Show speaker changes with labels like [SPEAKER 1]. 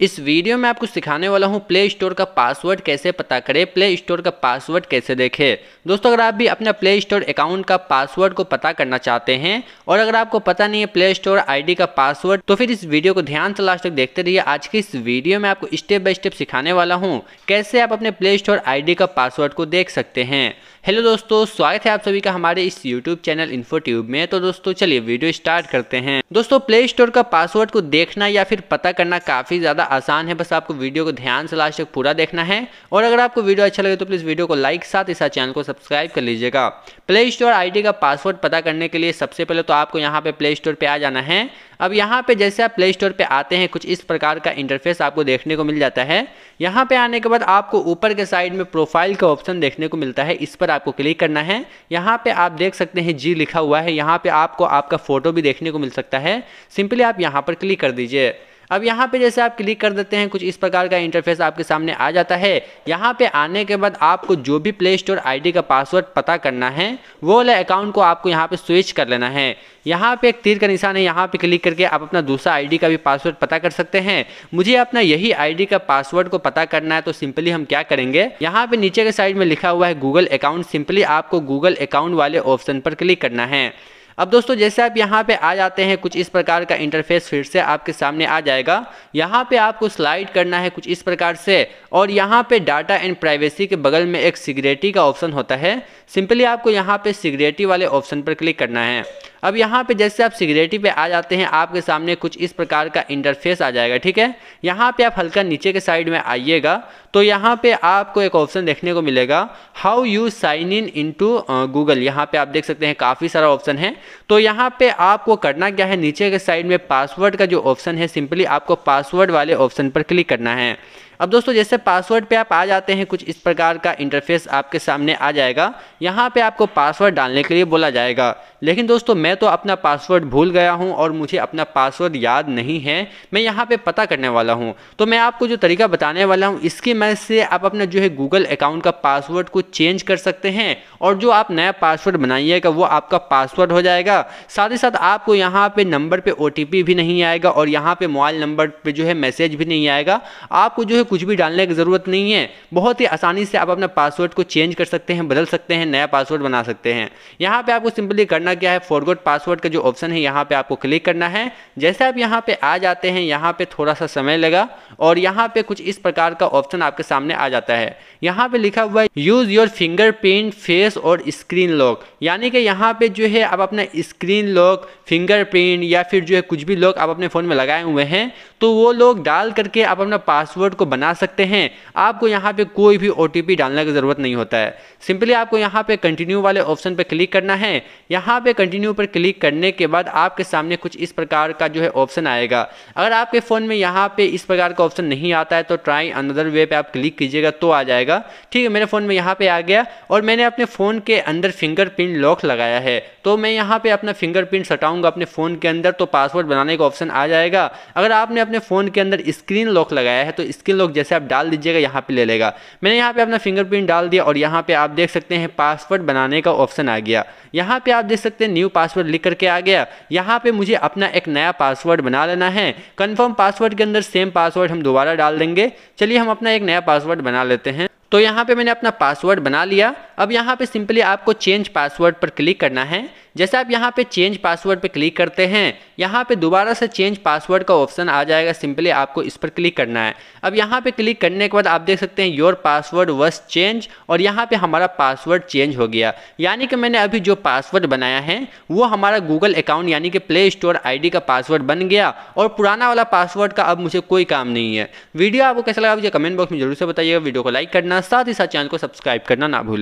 [SPEAKER 1] इस वीडियो में आपको सिखाने वाला हूँ प्ले स्टोर का पासवर्ड कैसे पता करें प्ले स्टोर का पासवर्ड कैसे देखें दोस्तों अगर आप भी अपना प्ले स्टोर अकाउंट का पासवर्ड को पता करना चाहते हैं और अगर आपको पता नहीं है प्ले स्टोर आईडी का पासवर्ड तो फिर इस वीडियो को ध्यान से लास्ट तक देखते रहिए आज की इस वीडियो में आपको स्टेप बाय स्टेप सिखाने वाला हूँ कैसे आप अपने प्ले स्टोर आई का पासवर्ड को देख सकते हैं हेलो दोस्तों स्वागत है आप सभी का हमारे इस यूट्यूब चैनल इन्फो ट्यूब में तो दोस्तों चलिए वीडियो स्टार्ट करते हैं दोस्तों प्ले स्टोर का पासवर्ड को देखना या फिर पता करना काफ़ी ज़्यादा आसान है बस आपको वीडियो को ध्यान से लास्ट तक पूरा देखना है और अगर आपको वीडियो अच्छा लगे तो प्लीज़ वीडियो को लाइक साथ ही साथ चैनल को सब्सक्राइब कर लीजिएगा प्ले स्टोर आई का पासवर्ड पता करने के लिए सबसे पहले तो आपको यहाँ पर प्ले स्टोर पर आ जाना है अब यहाँ पे जैसे आप प्ले स्टोर पे आते हैं कुछ इस प्रकार का इंटरफेस आपको देखने को मिल जाता है यहाँ पे आने के बाद आपको ऊपर के साइड में प्रोफाइल का ऑप्शन देखने को मिलता है इस पर आपको क्लिक करना है यहाँ पे आप देख सकते हैं जी लिखा हुआ है यहाँ पे आपको आपका फोटो भी देखने को मिल सकता है सिंपली आप यहाँ पर क्लिक कर दीजिए अब यहाँ पे जैसे आप क्लिक कर देते हैं कुछ इस प्रकार का इंटरफेस आपके सामने आ जाता है यहाँ पे आने के बाद आपको जो भी प्ले स्टोर आई का पासवर्ड पता करना है वो वाले अकाउंट को आपको यहाँ पे स्विच कर लेना है यहाँ पे एक तीर का निशान है यहाँ पे क्लिक करके आप अपना दूसरा आईडी का भी पासवर्ड पता कर सकते हैं मुझे अपना यही आईडी का पासवर्ड को पता करना है तो सिंपली हम क्या करेंगे यहाँ पे नीचे के साइड में लिखा हुआ है गूगल अकाउंट सिंपली आपको गूगल अकाउंट वाले ऑप्शन पर क्लिक करना है अब दोस्तों जैसे आप यहाँ पे आ जाते हैं कुछ इस प्रकार का इंटरफेस फिर से आपके सामने आ जाएगा यहाँ पे आपको स्लाइड करना है कुछ इस प्रकार से और यहाँ पे डाटा एंड प्राइवेसी के बगल में एक सिगरेटी का ऑप्शन होता है सिंपली आपको यहाँ पे सिगरेटी वाले ऑप्शन पर क्लिक करना है अब यहाँ पे जैसे आप सिगरेटी पे आ जाते हैं आपके सामने कुछ इस प्रकार का इंटरफेस आ जाएगा ठीक है यहाँ पे आप हल्का नीचे के साइड में आइएगा तो यहाँ पे आपको एक ऑप्शन देखने को मिलेगा how you sign in into Google यहाँ पे आप देख सकते हैं काफ़ी सारा ऑप्शन है तो यहाँ पे आपको करना क्या है नीचे के साइड में पासवर्ड का जो ऑप्शन है सिंपली आपको पासवर्ड वाले ऑप्शन पर क्लिक करना है अब दोस्तों जैसे पासवर्ड पे आप आ जाते हैं कुछ इस प्रकार का इंटरफेस आपके सामने आ जाएगा यहाँ पे आपको पासवर्ड डालने के लिए बोला जाएगा लेकिन दोस्तों मैं तो अपना पासवर्ड भूल गया हूँ और मुझे अपना पासवर्ड याद नहीं है मैं यहाँ पे पता करने वाला हूँ तो मैं आपको जो तरीका बताने वाला हूँ इसकी मदद से आप अपना जो है गूगल अकाउंट का पासवर्ड को चेंज कर सकते हैं और जो आप नया पासवर्ड बनाइएगा वो आपका पासवर्ड हो जाएगा साथ ही साथ आपको यहाँ पर नंबर पर ओ भी नहीं आएगा और यहाँ पर मोबाइल नंबर पर जो है मैसेज भी नहीं आएगा आपको जो है कुछ भी डालने की ज़रूरत नहीं है बहुत ही आसानी से आप अपना पासवर्ड को चेंज कर सकते हैं बदल सकते हैं नया पासवर्ड बना सकते हैं यहाँ पे आपको सिंपली करना क्या है फॉरगोड पासवर्ड का जो ऑप्शन है यहाँ पे आपको क्लिक करना है जैसे आप यहाँ पे आ जाते हैं यहाँ पे थोड़ा सा समय लगा और यहाँ पे कुछ इस प्रकार का ऑप्शन आपके सामने आ जाता है यहाँ पे लिखा हुआ है यूज़ योर फिंगरप्रिंट फेस और स्क्रीन लॉक यानी कि यहाँ पे जो है आप अपना स्क्रीन लॉक फिंगरप्रिंट या फिर जो है कुछ भी लॉक आप अपने फ़ोन में लगाए हुए हैं तो वो लोग डाल करके आप अपना पासवर्ड को बना सकते हैं आपको यहाँ पे कोई भी ओ डालने की ज़रूरत नहीं होता है सिंपली आपको यहाँ पे कंटिन्यू वाले ऑप्शन पर क्लिक करना है यहाँ पे कंटिन्यू पर क्लिक करने के बाद आपके सामने कुछ इस प्रकार का जो है ऑप्शन आएगा अगर आपके फ़ोन में यहाँ पे इस प्रकार का ऑप्शन नहीं आता है तो ट्राई अनदर वे पे आप क्लिक कीजिएगा तो आ जाएगा जाएगा ठीक है मेरे फ़ोन में यहाँ पे आ गया और मैंने अपने फ़ोन के अंदर फिंगरप्रिंट लॉक लगाया है तो मैं यहाँ पे अपना फिंगरप्रिंट सटाऊंगा अपने फ़ोन के अंदर तो पासवर्ड बनाने का ऑप्शन आ जाएगा अगर आपने अपने फ़ोन के अंदर स्क्रीन लॉक लगाया है तो स्क्रीन लॉक जैसे आप डाल दीजिएगा यहाँ पर ले लेगा मैंने यहाँ पर अपना फिंगरप्रिंट डाल दिया और यहाँ पर आप देख सकते हैं पासवर्ड बनाने का ऑप्शन आ गया यहाँ पर आप देख सकते हैं न्यू पासवर्ड लिख करके आ गया यहाँ पर मुझे अपना एक नया पासवर्ड बना लेना है कन्फर्म पासवर्ड के अंदर सेम पासवर्ड हम दोबारा डाल देंगे चलिए हम अपना एक नया पासवर्ड बना लेते हैं तो यहाँ पे मैंने अपना पासवर्ड बना लिया अब यहाँ पे सिंपली आपको चेंज पासवर्ड पर क्लिक करना है जैसे आप यहाँ पे चेंज पासवर्ड पे क्लिक करते हैं यहाँ पे दोबारा से चेंज पासवर्ड का ऑप्शन आ जाएगा सिंपली आपको इस पर क्लिक करना है अब यहाँ पे क्लिक करने के बाद आप देख सकते हैं योर पासवर्ड वस चेंज और यहाँ पे हमारा पासवर्ड चेंज हो गया यानी कि मैंने अभी जो पासवर्ड बनाया है वो हमारा गूगल अकाउंट यानी कि प्ले स्टोर आई का पासवर्ड बन गया और पुराना वाला पासवर्ड का अब मुझे कोई काम नहीं है वीडियो आपको कैसा लगा मुझे कमेंट बॉक्स में जरूर से बताइएगा वीडियो को लाइक करना साथ ही साथ चैनल को सब्सक्राइब करना ना भूलें